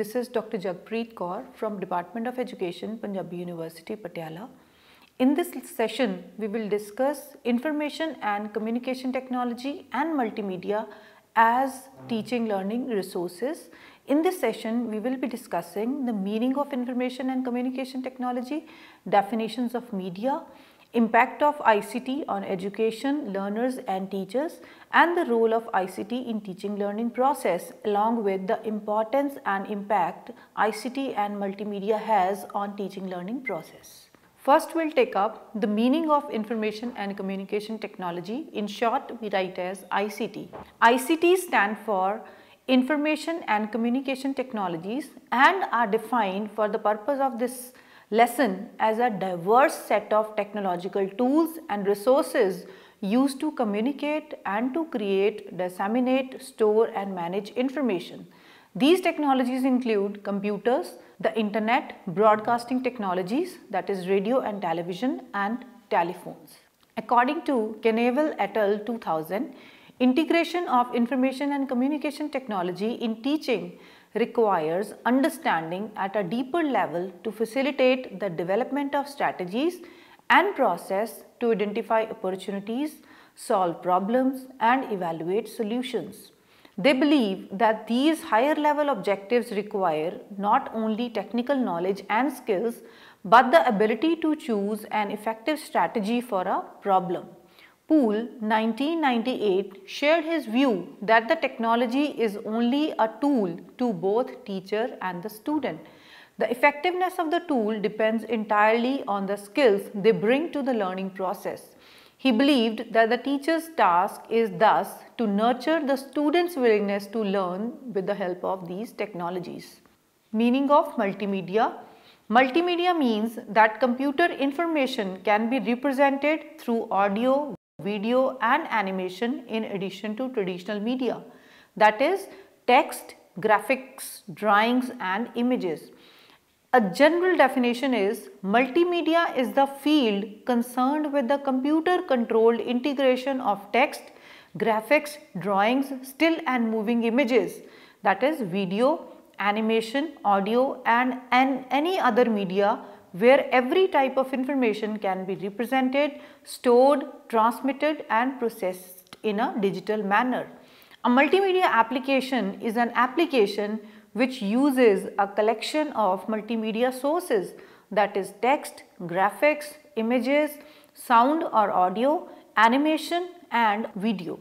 This is Dr. Jagpreet Kaur from Department of Education, Punjabi University, Patiala. In this session, we will discuss information and communication technology and multimedia as teaching learning resources. In this session, we will be discussing the meaning of information and communication technology, definitions of media, impact of ICT on education, learners and teachers and the role of ICT in teaching learning process along with the importance and impact ICT and multimedia has on teaching learning process. First we will take up the meaning of information and communication technology in short we write as ICT. ICT stand for information and communication technologies and are defined for the purpose of this lesson as a diverse set of technological tools and resources used to communicate and to create, disseminate, store and manage information. These technologies include computers, the internet, broadcasting technologies that is radio and television and telephones. According to Keneval et al. 2000, integration of information and communication technology in teaching requires understanding at a deeper level to facilitate the development of strategies and process to identify opportunities, solve problems and evaluate solutions. They believe that these higher level objectives require not only technical knowledge and skills but the ability to choose an effective strategy for a problem. Poole 1998 shared his view that the technology is only a tool to both teacher and the student. The effectiveness of the tool depends entirely on the skills they bring to the learning process. He believed that the teacher's task is thus to nurture the student's willingness to learn with the help of these technologies. Meaning of multimedia Multimedia means that computer information can be represented through audio, video and animation in addition to traditional media that is text, graphics, drawings and images. A general definition is multimedia is the field concerned with the computer controlled integration of text, graphics, drawings, still and moving images that is video, animation, audio and, and any other media where every type of information can be represented, stored, transmitted and processed in a digital manner. A multimedia application is an application which uses a collection of multimedia sources that is text, graphics, images, sound or audio, animation and video.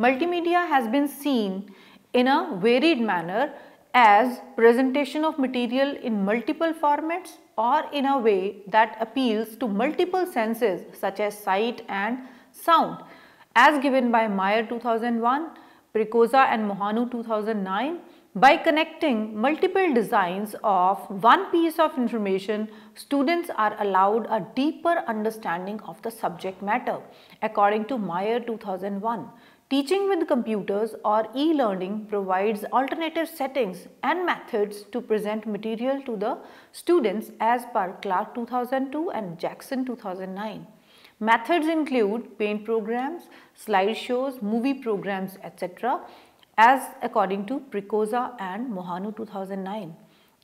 Multimedia has been seen in a varied manner as presentation of material in multiple formats or in a way that appeals to multiple senses such as sight and sound as given by Meyer 2001, Precoza and Mohanu 2009 by connecting multiple designs of one piece of information, students are allowed a deeper understanding of the subject matter according to Meyer 2001. Teaching with computers or e-learning provides alternative settings and methods to present material to the students as per Clark 2002 and Jackson 2009. Methods include paint programs, slideshows, movie programs etc as according to Precoza and Mohanu 2009.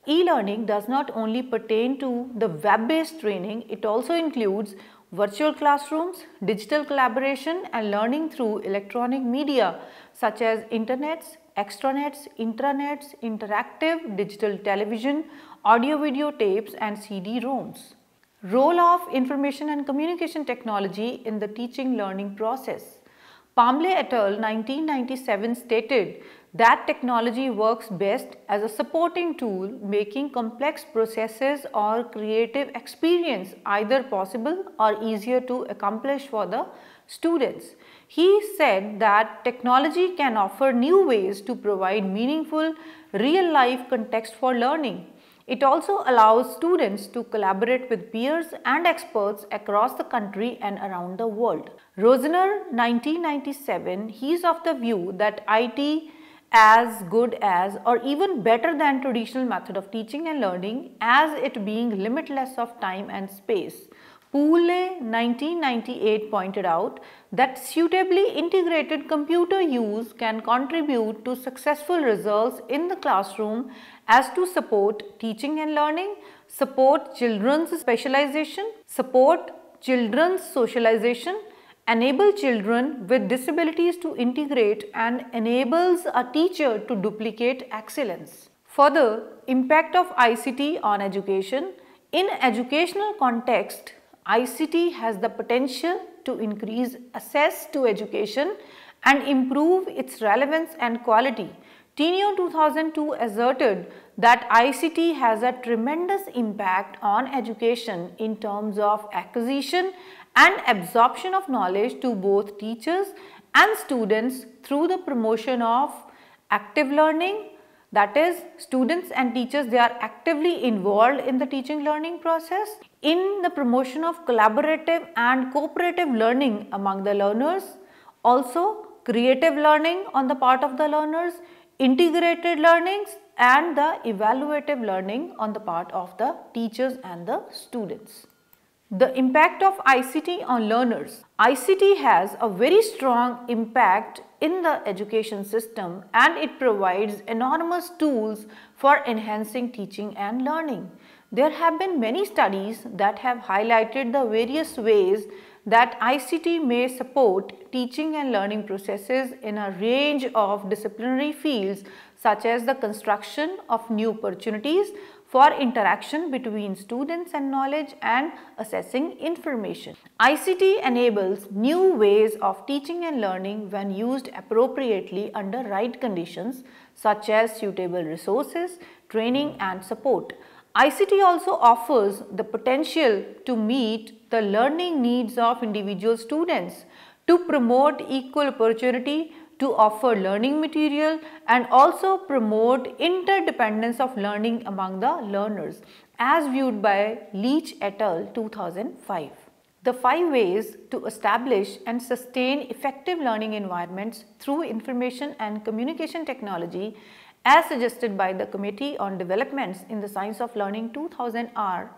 E-learning does not only pertain to the web-based training, it also includes virtual classrooms, digital collaboration and learning through electronic media such as internets, extranets, intranets, interactive, digital television, audio video tapes and CD-ROMs. Role of information and communication technology in the teaching learning process. Pamle et al. 1997 stated that technology works best as a supporting tool making complex processes or creative experience either possible or easier to accomplish for the students. He said that technology can offer new ways to provide meaningful real life context for learning. It also allows students to collaborate with peers and experts across the country and around the world. Rosener, 1997, he is of the view that IT as good as or even better than traditional method of teaching and learning as it being limitless of time and space. Poole 1998 pointed out that suitably integrated computer use can contribute to successful results in the classroom as to support teaching and learning, support children's specialization, support children's socialization, enable children with disabilities to integrate and enables a teacher to duplicate excellence. Further, impact of ICT on education. In educational context, ICT has the potential to increase access to education and improve its relevance and quality. TNEO 2002 asserted that ICT has a tremendous impact on education in terms of acquisition and absorption of knowledge to both teachers and students through the promotion of active learning that is students and teachers they are actively involved in the teaching learning process in the promotion of collaborative and cooperative learning among the learners also creative learning on the part of the learners integrated learnings and the evaluative learning on the part of the teachers and the students. The impact of ICT on learners. ICT has a very strong impact in the education system and it provides enormous tools for enhancing teaching and learning. There have been many studies that have highlighted the various ways that ICT may support teaching and learning processes in a range of disciplinary fields such as the construction of new opportunities for interaction between students and knowledge and assessing information. ICT enables new ways of teaching and learning when used appropriately under right conditions such as suitable resources, training and support. ICT also offers the potential to meet the learning needs of individual students to promote equal opportunity to offer learning material and also promote interdependence of learning among the learners as viewed by Leach et al. 2005. The five ways to establish and sustain effective learning environments through information and communication technology as suggested by the Committee on Developments in the Science of Learning 2000 are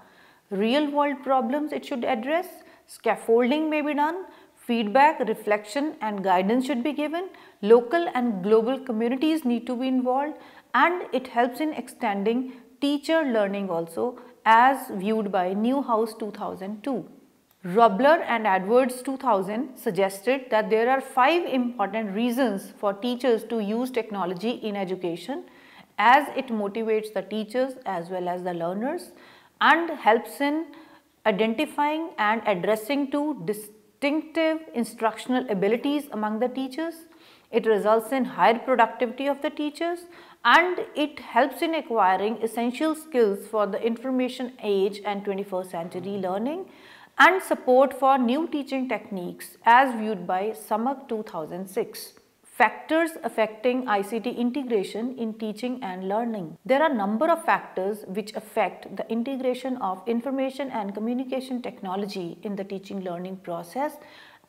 real world problems it should address, scaffolding may be done, Feedback, reflection and guidance should be given. Local and global communities need to be involved and it helps in extending teacher learning also as viewed by Newhouse 2002. Rubler and Edwards 2000 suggested that there are five important reasons for teachers to use technology in education as it motivates the teachers as well as the learners and helps in identifying and addressing to dis distinctive instructional abilities among the teachers. It results in higher productivity of the teachers and it helps in acquiring essential skills for the information age and 21st century learning and support for new teaching techniques as viewed by Samak 2006. Factors affecting ICT integration in teaching and learning. There are number of factors which affect the integration of information and communication technology in the teaching learning process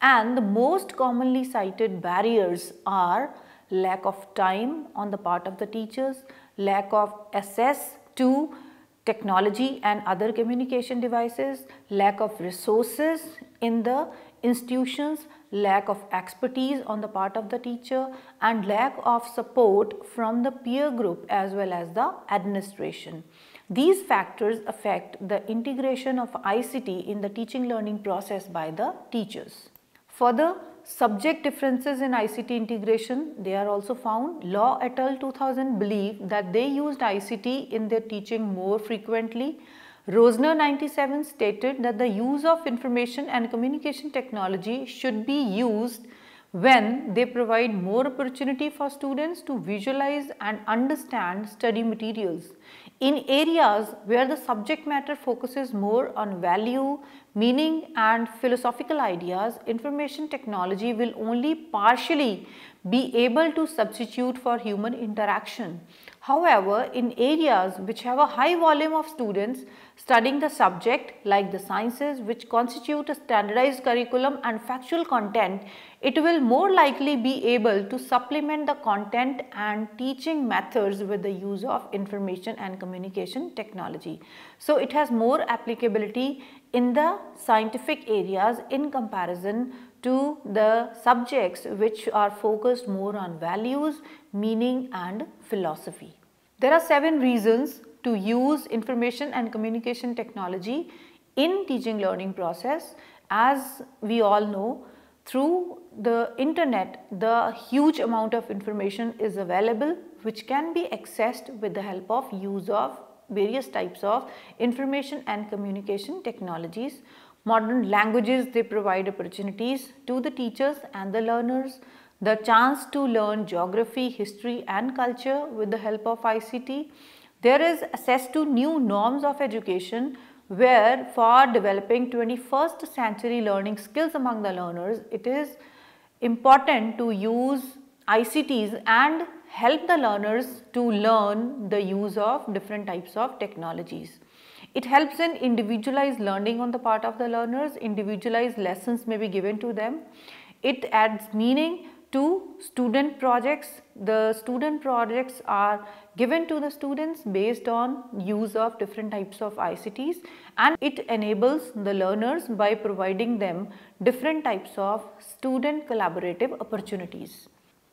and the most commonly cited barriers are lack of time on the part of the teachers, lack of access to technology and other communication devices, lack of resources in the institutions lack of expertise on the part of the teacher and lack of support from the peer group as well as the administration. These factors affect the integration of ICT in the teaching learning process by the teachers. Further, subject differences in ICT integration, they are also found. Law et al. 2000 believe that they used ICT in their teaching more frequently Rosner 97 stated that the use of information and communication technology should be used when they provide more opportunity for students to visualize and understand study materials. In areas where the subject matter focuses more on value, meaning and philosophical ideas, information technology will only partially be able to substitute for human interaction. However, in areas which have a high volume of students studying the subject like the sciences which constitute a standardized curriculum and factual content, it will more likely be able to supplement the content and teaching methods with the use of information and communication technology. So, it has more applicability in the scientific areas in comparison to the subjects which are focused more on values, meaning and philosophy. There are seven reasons to use information and communication technology in teaching learning process. As we all know, through the internet, the huge amount of information is available which can be accessed with the help of use of various types of information and communication technologies. Modern languages, they provide opportunities to the teachers and the learners the chance to learn geography, history and culture with the help of ICT. There is access to new norms of education where for developing 21st century learning skills among the learners, it is important to use ICTs and help the learners to learn the use of different types of technologies. It helps in individualized learning on the part of the learners, individualized lessons may be given to them. It adds meaning two student projects. The student projects are given to the students based on use of different types of ICTs and it enables the learners by providing them different types of student collaborative opportunities.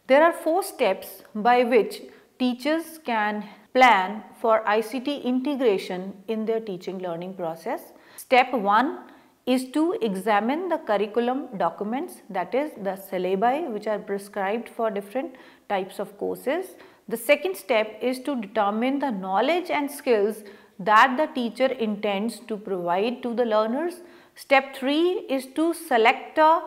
There are four steps by which teachers can plan for ICT integration in their teaching learning process. Step 1 is to examine the curriculum documents that is the syllabi which are prescribed for different types of courses. The second step is to determine the knowledge and skills that the teacher intends to provide to the learners. Step 3 is to select a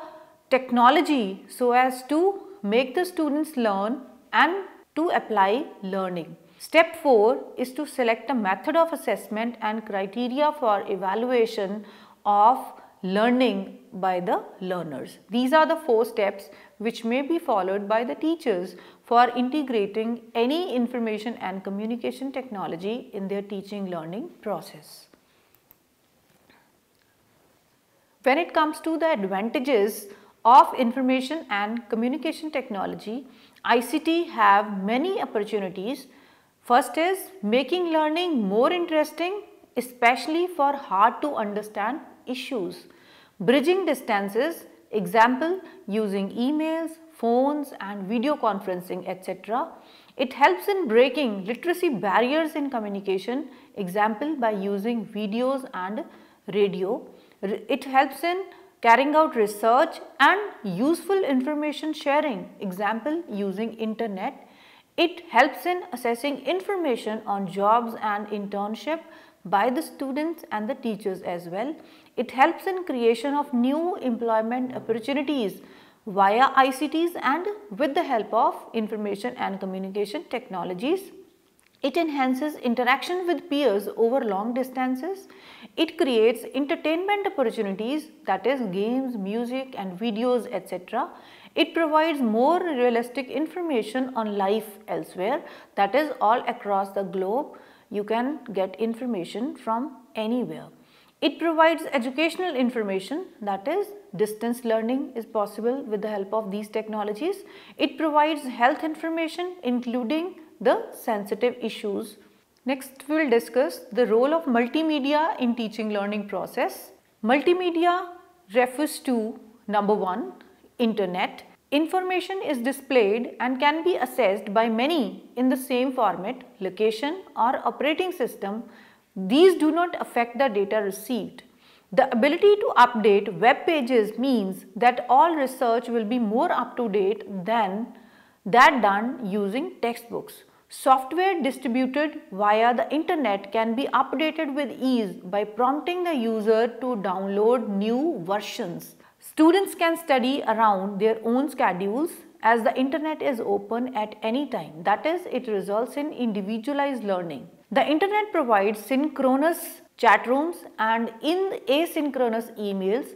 technology so as to make the students learn and to apply learning. Step 4 is to select a method of assessment and criteria for evaluation of learning by the learners. These are the four steps which may be followed by the teachers for integrating any information and communication technology in their teaching learning process. When it comes to the advantages of information and communication technology, ICT have many opportunities. First is making learning more interesting especially for hard to understand issues. Bridging distances, example using emails, phones and video conferencing etc. It helps in breaking literacy barriers in communication, example by using videos and radio. It helps in carrying out research and useful information sharing, example using internet. It helps in assessing information on jobs and internship by the students and the teachers as well. It helps in creation of new employment opportunities via ICTs and with the help of information and communication technologies. It enhances interaction with peers over long distances. It creates entertainment opportunities that is games, music and videos etc. It provides more realistic information on life elsewhere that is all across the globe. You can get information from anywhere. It provides educational information that is distance learning is possible with the help of these technologies. It provides health information including the sensitive issues. Next we will discuss the role of multimedia in teaching learning process. Multimedia refers to number 1 internet Information is displayed and can be accessed by many in the same format, location or operating system. These do not affect the data received. The ability to update web pages means that all research will be more up to date than that done using textbooks. Software distributed via the internet can be updated with ease by prompting the user to download new versions. Students can study around their own schedules as the internet is open at any time. That is, it results in individualized learning. The internet provides synchronous chat rooms and in asynchronous emails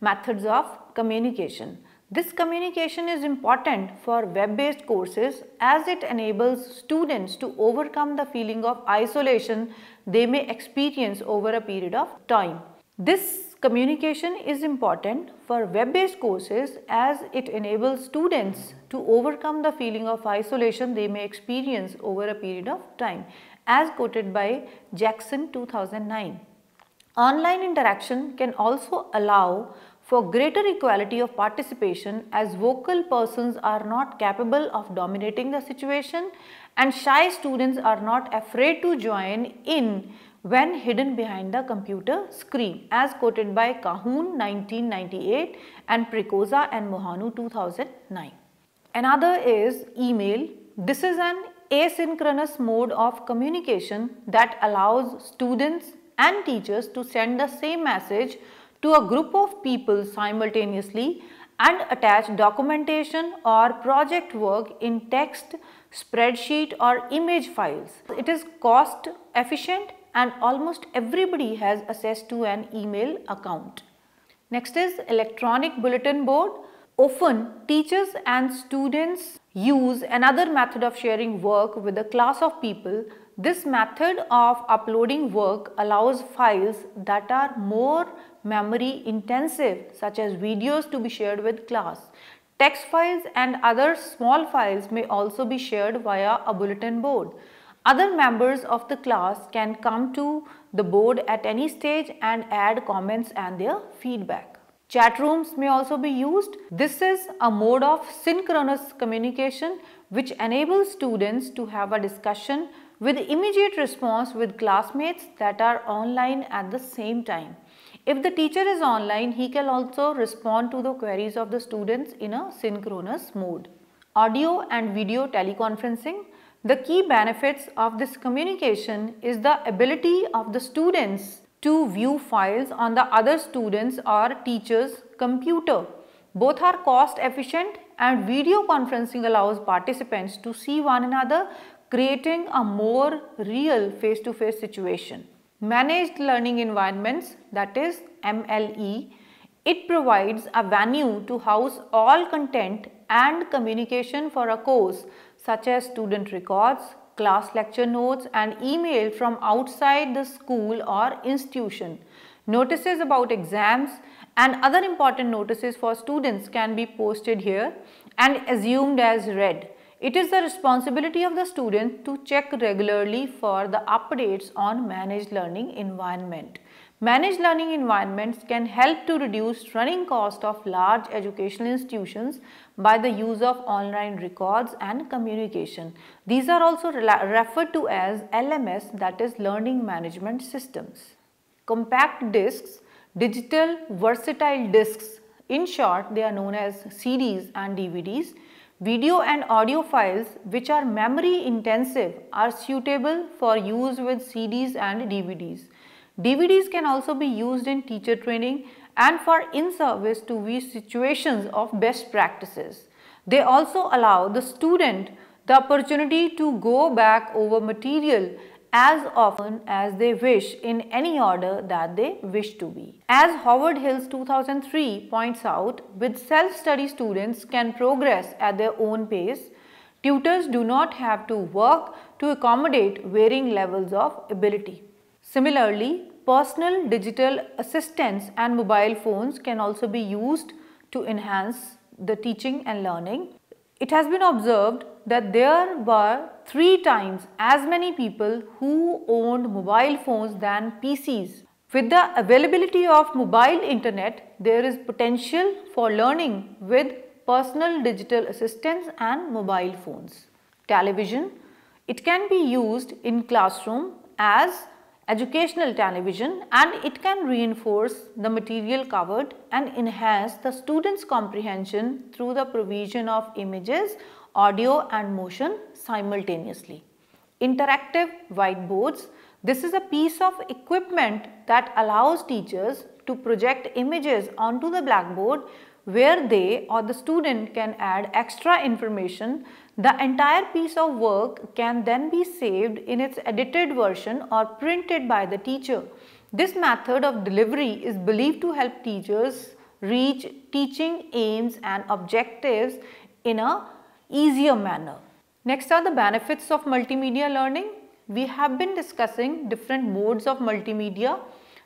methods of communication. This communication is important for web-based courses as it enables students to overcome the feeling of isolation they may experience over a period of time. This communication is important for web-based courses as it enables students to overcome the feeling of isolation they may experience over a period of time as quoted by Jackson 2009. Online interaction can also allow for greater equality of participation as vocal persons are not capable of dominating the situation and shy students are not afraid to join in when hidden behind the computer screen as quoted by Cahoon 1998 and Precoza and Mohanu 2009. Another is email. This is an asynchronous mode of communication that allows students and teachers to send the same message to a group of people simultaneously and attach documentation or project work in text, spreadsheet or image files. It is cost efficient and almost everybody has access to an email account. Next is electronic bulletin board. Often teachers and students use another method of sharing work with a class of people. This method of uploading work allows files that are more memory intensive such as videos to be shared with class. Text files and other small files may also be shared via a bulletin board. Other members of the class can come to the board at any stage and add comments and their feedback. Chat rooms may also be used. This is a mode of synchronous communication which enables students to have a discussion with immediate response with classmates that are online at the same time. If the teacher is online, he can also respond to the queries of the students in a synchronous mode. Audio and video teleconferencing the key benefits of this communication is the ability of the students to view files on the other students or teachers computer. Both are cost efficient and video conferencing allows participants to see one another creating a more real face-to-face -face situation. Managed Learning Environments that is MLE, it provides a venue to house all content and communication for a course such as student records, class lecture notes and email from outside the school or institution. Notices about exams and other important notices for students can be posted here and assumed as read. It is the responsibility of the student to check regularly for the updates on managed learning environment. Managed learning environments can help to reduce running cost of large educational institutions by the use of online records and communication. These are also referred to as LMS that is learning management systems. Compact discs, digital versatile discs, in short they are known as CDs and DVDs. Video and audio files which are memory intensive are suitable for use with CDs and DVDs. DVDs can also be used in teacher training and for in-service to these situations of best practices. They also allow the student the opportunity to go back over material as often as they wish in any order that they wish to be. As Howard Hills 2003 points out, with self-study students can progress at their own pace. Tutors do not have to work to accommodate varying levels of ability. Similarly, Personal digital assistants and mobile phones can also be used to enhance the teaching and learning. It has been observed that there were three times as many people who owned mobile phones than PCs. With the availability of mobile internet, there is potential for learning with personal digital assistants and mobile phones. Television, it can be used in classroom as educational television and it can reinforce the material covered and enhance the student's comprehension through the provision of images, audio and motion simultaneously. Interactive whiteboards. This is a piece of equipment that allows teachers to project images onto the blackboard where they or the student can add extra information the entire piece of work can then be saved in its edited version or printed by the teacher. This method of delivery is believed to help teachers reach teaching aims and objectives in a easier manner. Next are the benefits of multimedia learning. We have been discussing different modes of multimedia.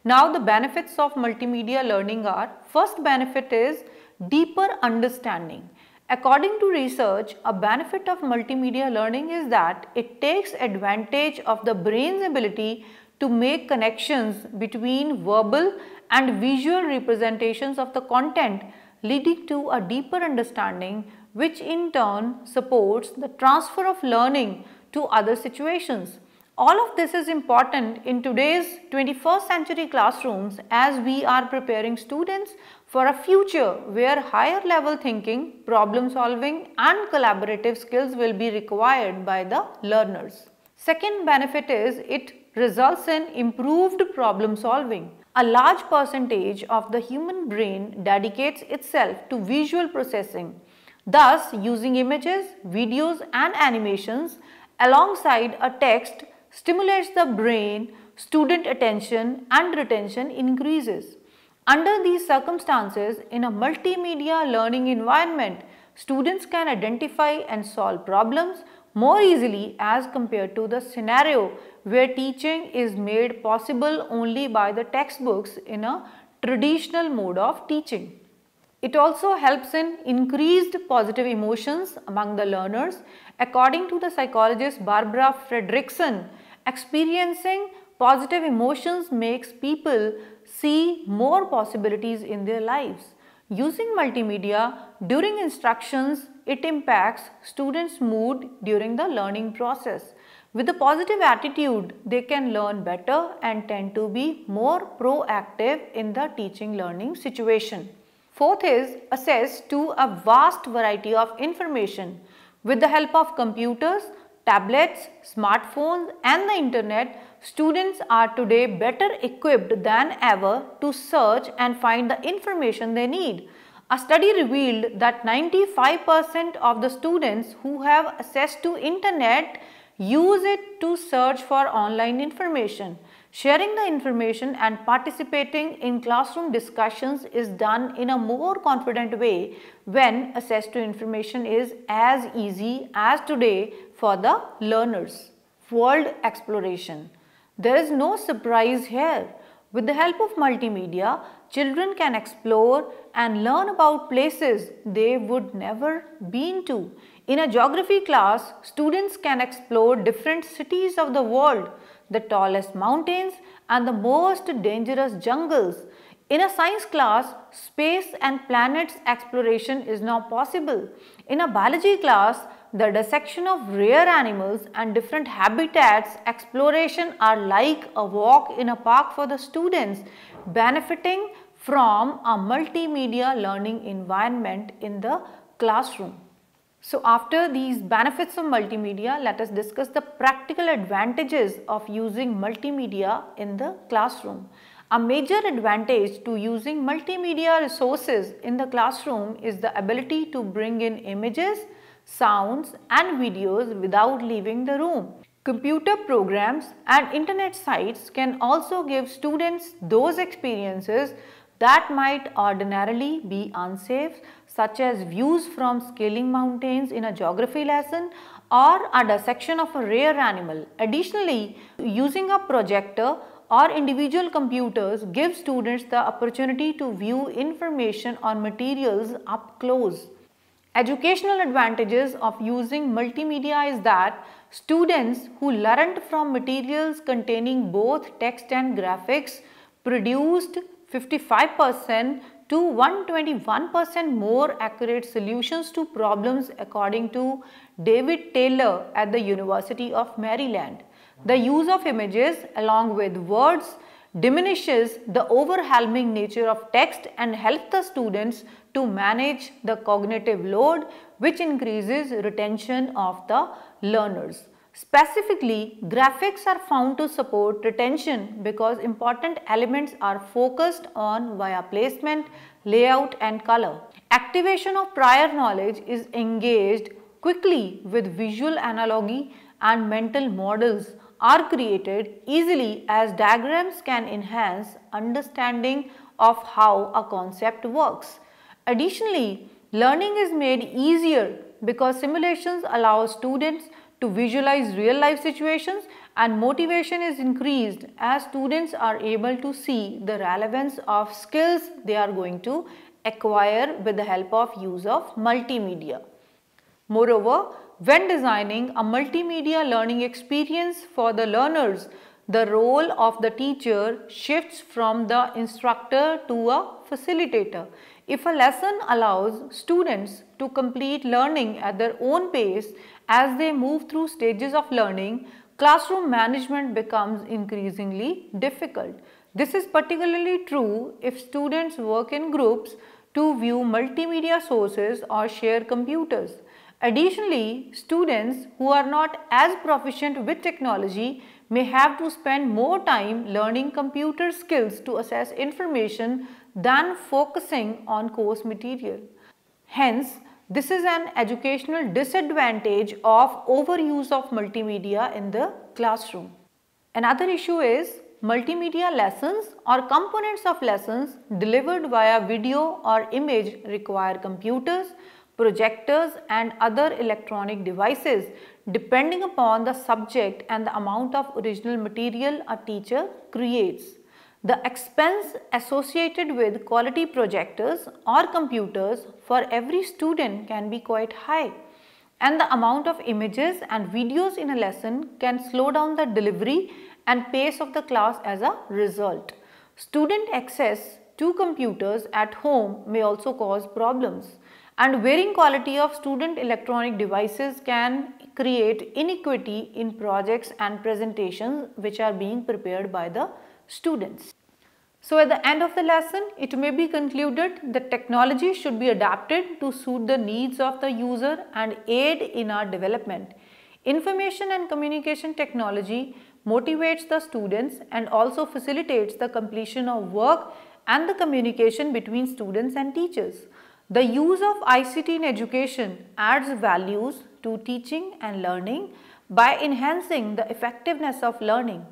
Now the benefits of multimedia learning are first benefit is deeper understanding. According to research, a benefit of multimedia learning is that it takes advantage of the brain's ability to make connections between verbal and visual representations of the content leading to a deeper understanding which in turn supports the transfer of learning to other situations. All of this is important in today's 21st century classrooms as we are preparing students for a future where higher level thinking, problem solving and collaborative skills will be required by the learners. Second benefit is it results in improved problem solving. A large percentage of the human brain dedicates itself to visual processing. Thus, using images, videos and animations alongside a text stimulates the brain, student attention and retention increases. Under these circumstances, in a multimedia learning environment, students can identify and solve problems more easily as compared to the scenario where teaching is made possible only by the textbooks in a traditional mode of teaching. It also helps in increased positive emotions among the learners. According to the psychologist Barbara Fredrickson, Experiencing positive emotions makes people see more possibilities in their lives. Using multimedia during instructions, it impacts students' mood during the learning process. With a positive attitude, they can learn better and tend to be more proactive in the teaching learning situation. Fourth is access to a vast variety of information. With the help of computers, tablets, smartphones and the internet, students are today better equipped than ever to search and find the information they need. A study revealed that 95% of the students who have access to internet use it to search for online information. Sharing the information and participating in classroom discussions is done in a more confident way when access to information is as easy as today for the learners. World exploration. There is no surprise here. With the help of multimedia, children can explore and learn about places they would never been to. In a geography class, students can explore different cities of the world, the tallest mountains and the most dangerous jungles. In a science class, space and planets exploration is now possible. In a biology class, the dissection of rare animals and different habitats exploration are like a walk in a park for the students benefiting from a multimedia learning environment in the classroom. So after these benefits of multimedia, let us discuss the practical advantages of using multimedia in the classroom. A major advantage to using multimedia resources in the classroom is the ability to bring in images, sounds and videos without leaving the room. Computer programs and internet sites can also give students those experiences that might ordinarily be unsafe such as views from scaling mountains in a geography lesson or a dissection of a rare animal. Additionally, using a projector or individual computers give students the opportunity to view information on materials up close. Educational advantages of using multimedia is that students who learnt from materials containing both text and graphics produced 55% to 121% more accurate solutions to problems according to David Taylor at the University of Maryland. The use of images along with words diminishes the overwhelming nature of text and helps the students to manage the cognitive load which increases retention of the learners. Specifically, graphics are found to support retention because important elements are focused on via placement, layout and color. Activation of prior knowledge is engaged quickly with visual analogy and mental models are created easily as diagrams can enhance understanding of how a concept works. Additionally, learning is made easier because simulations allow students to visualize real life situations and motivation is increased as students are able to see the relevance of skills they are going to acquire with the help of use of multimedia. Moreover, when designing a multimedia learning experience for the learners, the role of the teacher shifts from the instructor to a facilitator. If a lesson allows students to complete learning at their own pace as they move through stages of learning, classroom management becomes increasingly difficult. This is particularly true if students work in groups to view multimedia sources or share computers. Additionally, students who are not as proficient with technology may have to spend more time learning computer skills to assess information than focusing on course material. Hence, this is an educational disadvantage of overuse of multimedia in the classroom. Another issue is multimedia lessons or components of lessons delivered via video or image require computers projectors and other electronic devices depending upon the subject and the amount of original material a teacher creates. The expense associated with quality projectors or computers for every student can be quite high and the amount of images and videos in a lesson can slow down the delivery and pace of the class as a result. Student access to computers at home may also cause problems and varying quality of student electronic devices can create inequity in projects and presentations which are being prepared by the students. So, at the end of the lesson, it may be concluded that technology should be adapted to suit the needs of the user and aid in our development. Information and communication technology motivates the students and also facilitates the completion of work and the communication between students and teachers. The use of ICT in education adds values to teaching and learning by enhancing the effectiveness of learning.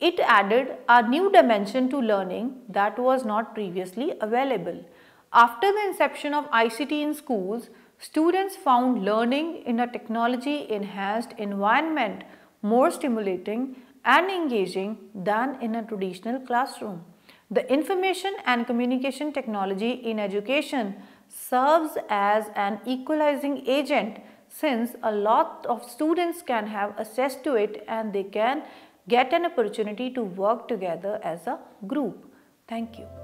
It added a new dimension to learning that was not previously available. After the inception of ICT in schools, students found learning in a technology enhanced environment more stimulating and engaging than in a traditional classroom. The information and communication technology in education serves as an equalizing agent since a lot of students can have access to it and they can get an opportunity to work together as a group. Thank you.